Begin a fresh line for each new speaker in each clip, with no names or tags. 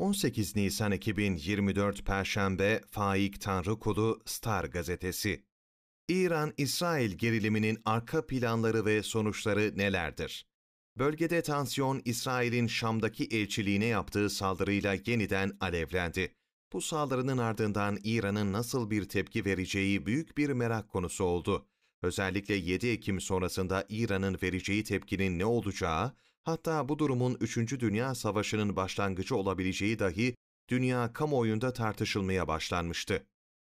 18 Nisan 2024 Perşembe Faik Tanrıkulu Star Gazetesi İran-İsrail geriliminin arka planları ve sonuçları nelerdir? Bölgede tansiyon İsrail'in Şam'daki elçiliğine yaptığı saldırıyla yeniden alevlendi. Bu saldırının ardından İran'ın nasıl bir tepki vereceği büyük bir merak konusu oldu. Özellikle 7 Ekim sonrasında İran'ın vereceği tepkinin ne olacağı hatta bu durumun 3. Dünya Savaşı'nın başlangıcı olabileceği dahi dünya kamuoyunda tartışılmaya başlanmıştı.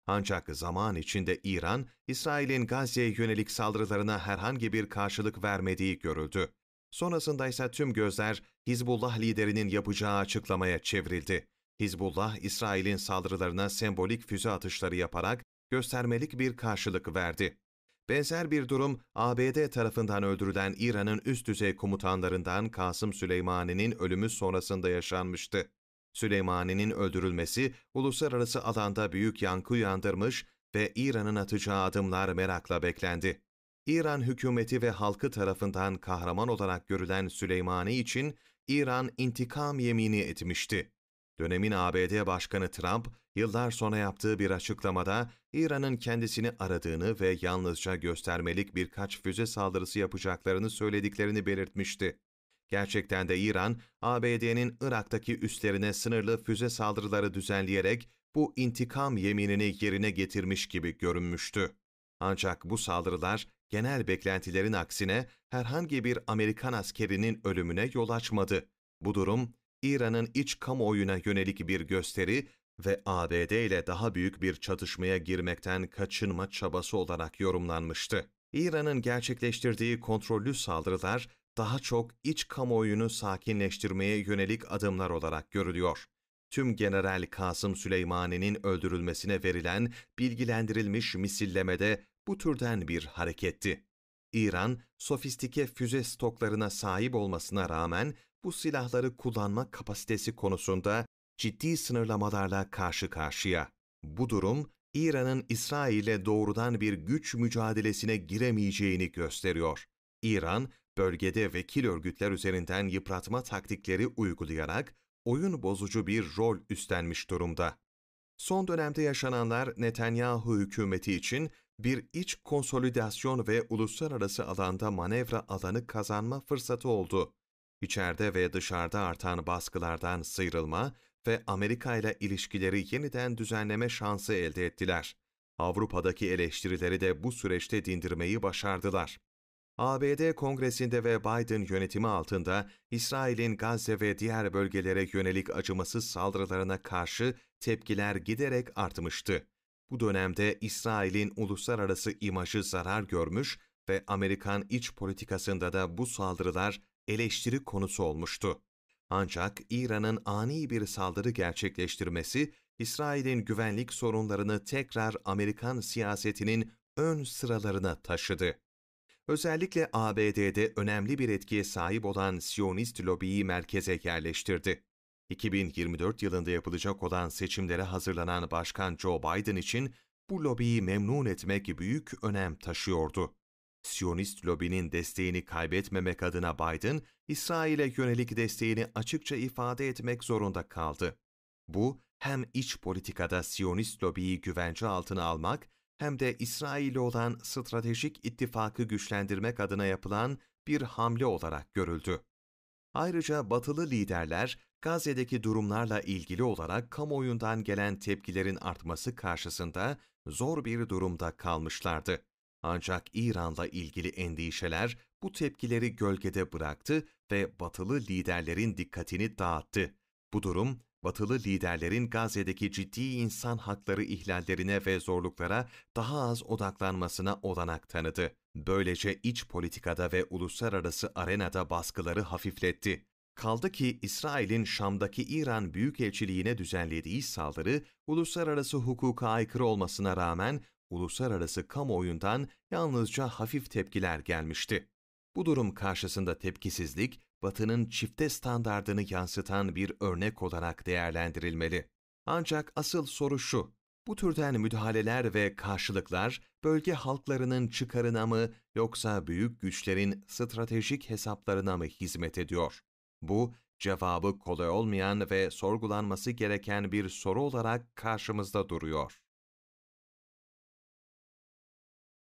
Ancak zaman içinde İran, İsrail'in Gazze'ye yönelik saldırılarına herhangi bir karşılık vermediği görüldü. Sonrasında ise tüm gözler Hizbullah liderinin yapacağı açıklamaya çevrildi. Hizbullah, İsrail'in saldırılarına sembolik füze atışları yaparak göstermelik bir karşılık verdi. Benzer bir durum ABD tarafından öldürülen İran'ın üst düzey komutanlarından Kasım Süleymani'nin ölümü sonrasında yaşanmıştı. Süleymani'nin öldürülmesi uluslararası alanda büyük yankı uyandırmış ve İran'ın atacağı adımlar merakla beklendi. İran hükümeti ve halkı tarafından kahraman olarak görülen Süleymani için İran intikam yemini etmişti. Dönemin ABD Başkanı Trump, yıllar sonra yaptığı bir açıklamada İran'ın kendisini aradığını ve yalnızca göstermelik birkaç füze saldırısı yapacaklarını söylediklerini belirtmişti. Gerçekten de İran, ABD'nin Irak'taki üslerine sınırlı füze saldırıları düzenleyerek bu intikam yeminini yerine getirmiş gibi görünmüştü. Ancak bu saldırılar genel beklentilerin aksine herhangi bir Amerikan askerinin ölümüne yol açmadı. Bu durum İran'ın iç kamuoyuna yönelik bir gösteri ve ABD ile daha büyük bir çatışmaya girmekten kaçınma çabası olarak yorumlanmıştı. İran'ın gerçekleştirdiği kontrollü saldırılar daha çok iç kamuoyunu sakinleştirmeye yönelik adımlar olarak görülüyor. Tüm General Kasım Süleymani'nin öldürülmesine verilen bilgilendirilmiş misillemede bu türden bir hareketti. İran, sofistike füze stoklarına sahip olmasına rağmen bu silahları kullanma kapasitesi konusunda ciddi sınırlamalarla karşı karşıya. Bu durum İran'ın İsrail'e doğrudan bir güç mücadelesine giremeyeceğini gösteriyor. İran, bölgede vekil örgütler üzerinden yıpratma taktikleri uygulayarak oyun bozucu bir rol üstlenmiş durumda. Son dönemde yaşananlar Netanyahu hükümeti için bir iç konsolidasyon ve uluslararası alanda manevra alanı kazanma fırsatı oldu içeride ve dışarıda artan baskılardan sıyrılma ve Amerika ile ilişkileri yeniden düzenleme şansı elde ettiler. Avrupa'daki eleştirileri de bu süreçte dindirmeyi başardılar. ABD Kongresi'nde ve Biden yönetimi altında İsrail'in Gazze ve diğer bölgelere yönelik acımasız saldırılarına karşı tepkiler giderek artmıştı. Bu dönemde İsrail'in uluslararası imajı zarar görmüş ve Amerikan iç politikasında da bu saldırılar eleştiri konusu olmuştu. Ancak İran'ın ani bir saldırı gerçekleştirmesi, İsrail'in güvenlik sorunlarını tekrar Amerikan siyasetinin ön sıralarına taşıdı. Özellikle ABD'de önemli bir etkiye sahip olan Siyonist lobiyi merkeze yerleştirdi. 2024 yılında yapılacak olan seçimlere hazırlanan Başkan Joe Biden için bu lobiyi memnun etmek büyük önem taşıyordu. Siyonist lobinin desteğini kaybetmemek adına Biden, İsrail'e yönelik desteğini açıkça ifade etmek zorunda kaldı. Bu, hem iç politikada Siyonist lobiyi güvence altına almak hem de İsrail'e olan stratejik ittifakı güçlendirmek adına yapılan bir hamle olarak görüldü. Ayrıca batılı liderler Gazze'deki durumlarla ilgili olarak kamuoyundan gelen tepkilerin artması karşısında zor bir durumda kalmışlardı. Ancak İran'la ilgili endişeler bu tepkileri gölgede bıraktı ve batılı liderlerin dikkatini dağıttı. Bu durum Batılı liderlerin Gazze'deki ciddi insan hakları ihlallerine ve zorluklara daha az odaklanmasına olanak tanıdı. Böylece iç politikada ve uluslararası arenada baskıları hafifletti. Kaldı ki İsrail'in Şam'daki İran Büyükelçiliğine düzenlediği saldırı uluslararası hukuka aykırı olmasına rağmen uluslararası kamuoyundan yalnızca hafif tepkiler gelmişti. Bu durum karşısında tepkisizlik, Batı'nın çifte standardını yansıtan bir örnek olarak değerlendirilmeli. Ancak asıl soru şu, bu türden müdahaleler ve karşılıklar bölge halklarının çıkarına mı yoksa büyük güçlerin stratejik hesaplarına mı hizmet ediyor? Bu, cevabı kolay olmayan ve sorgulanması gereken bir soru olarak karşımızda duruyor.